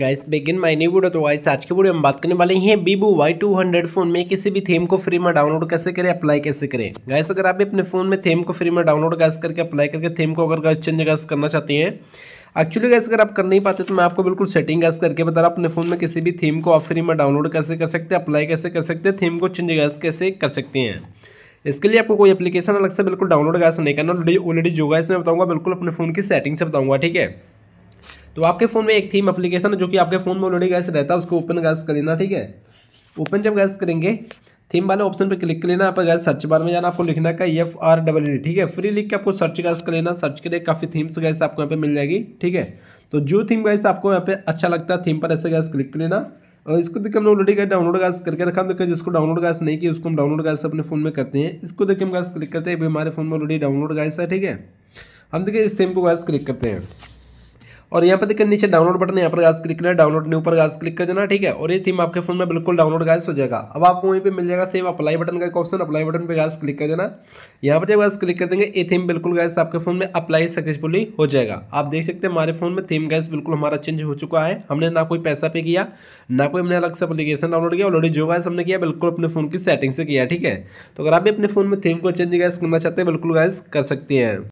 guys begin my new video तो वाइस आज के वीडियो में बात करने वाले हैं Vivo Y two hundred phone में किसी भी थीम को फ्री में डाउनलोड कैसे करें अप्लाई कैसे करें गाइस अगर आप भी अपने फ़ोन में थीम को फ्री में डाउनलोड गैस करके अप्लाई करके थीम को अगर गैस चेंज गैस करना चाहते हैं एक्चुअली गैस अगर आप कर नहीं पाते तो मैं आपको बिल्कुल सेटिंग गैस करके बता रहा हूँ अपने फ़ोन में किसी भी थीम को आप फ्री में डाउनलोड कैसे कर सकते हैं अप्लाई कैसे कर सकते हैं थीम को चेंज गैस कैसे कर सकते हैं इसके लिए आपको कोई एप्लीकेशन अलग से बिल्कुल डाउनलोड गैस नहीं करना ऑलरेडी जो गैस मैं बताऊँगा बिल्कुल अपने फ़ोन की सेटिंग से बताऊँगा ठीक है तो आपके फ़ोन में एक थीम अप्लीकेशन है जो कि आपके फ़ोन में ऑलरेडी गैस रहता है उसको ओपन गैस कर लेना ठीक है ओपन जब गैस करेंगे थीम वाले ऑप्शन पर क्लिक कर लेना आप गैस सर्च बार में जाना आपको लिखना का एफ आर डबल डी ठीक है फ्री लिख के आपको सर्च गैस कर लेना सर्च लिए काफ़ी थीम्स गैस आपको यहाँ पे मिल जाएगी ठीक है तो जो थीम गैस आपको यहाँ पे अच्छा लगता है थीम पर ऐसे गैस क्लिक कर लेना और इसको देखिए हमने ऑलरेडी गैस डाउनलोड गैस करके रखा देखिए जिसको डाउनलोड गैस नहीं किया उसको हम डाउनलोड गैस अपने फ़ोन में करते हैं इसको देखिए हम गैस क्लिक करते हैं अभी हमारे फ़ोन में ऑलरेडी डाउनलोड गैस है ठीक है हम देखिए इस थीम को गैस क्लिक करते हैं और यहाँ पर देखिए नीचे डाउनलोड बटन यहाँ पर गाज क्लिक करना है डाउनलोड न्यू पर गाज क्लिक कर देना ठीक है और ये थीम आपके फोन में बिल्कुल डाउनलोड गाज हो जाएगा अब आपको वहीं पर मिल जाएगा सेव अप्लाई बटन का एक ऑप्शन अप्लाई बटन पर गाज क्लिक कर देना यहाँ पर जब गाज क्लिक कर देंगे ये थीम बिल्कुल गैस आपके फोन में अप्लाई सक्सेसफुली हो जाएगा आप देख सकते हैं हमारे फोन में थीम गैस बिल्कुल हमारा चेंज हो चुका है हमने ना कोई पैसा पे किया ना कोई हमने अलग से अपलीकेशन डाउनलोड किया ऑलरेडी जो गैस हमने किया बिल्कुल अपने फोन की सेटिंग से किया ठीक है तो अगर आप भी अपने फोन में थीम को चेंज गैस करना चाहते हैं बिल्कुल गैस कर सकते हैं